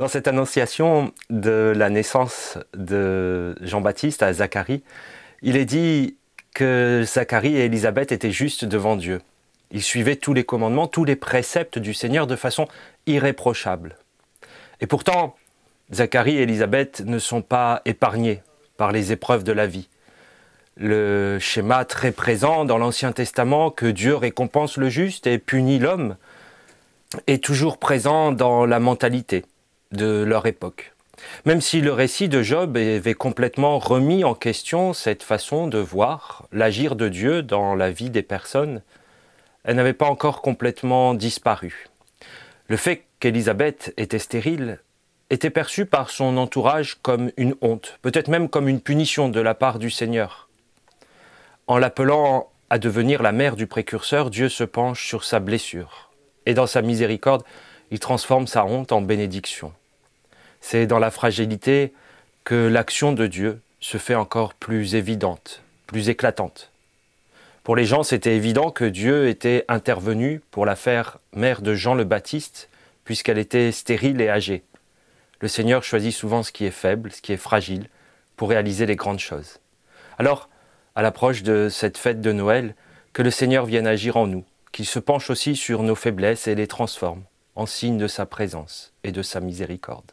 Dans cette annonciation de la naissance de Jean-Baptiste à Zacharie, il est dit que Zacharie et Élisabeth étaient justes devant Dieu. Ils suivaient tous les commandements, tous les préceptes du Seigneur de façon irréprochable. Et pourtant, Zacharie et Élisabeth ne sont pas épargnés par les épreuves de la vie. Le schéma très présent dans l'Ancien Testament que Dieu récompense le juste et punit l'homme est toujours présent dans la mentalité de leur époque. Même si le récit de Job avait complètement remis en question cette façon de voir l'agir de Dieu dans la vie des personnes, elle n'avait pas encore complètement disparu. Le fait qu'Élisabeth était stérile était perçu par son entourage comme une honte, peut-être même comme une punition de la part du Seigneur. En l'appelant à devenir la mère du précurseur, Dieu se penche sur sa blessure, et dans sa miséricorde, il transforme sa honte en bénédiction. C'est dans la fragilité que l'action de Dieu se fait encore plus évidente, plus éclatante. Pour les gens, c'était évident que Dieu était intervenu pour la faire mère de Jean le Baptiste, puisqu'elle était stérile et âgée. Le Seigneur choisit souvent ce qui est faible, ce qui est fragile, pour réaliser les grandes choses. Alors, à l'approche de cette fête de Noël, que le Seigneur vienne agir en nous, qu'il se penche aussi sur nos faiblesses et les transforme en signe de sa présence et de sa miséricorde.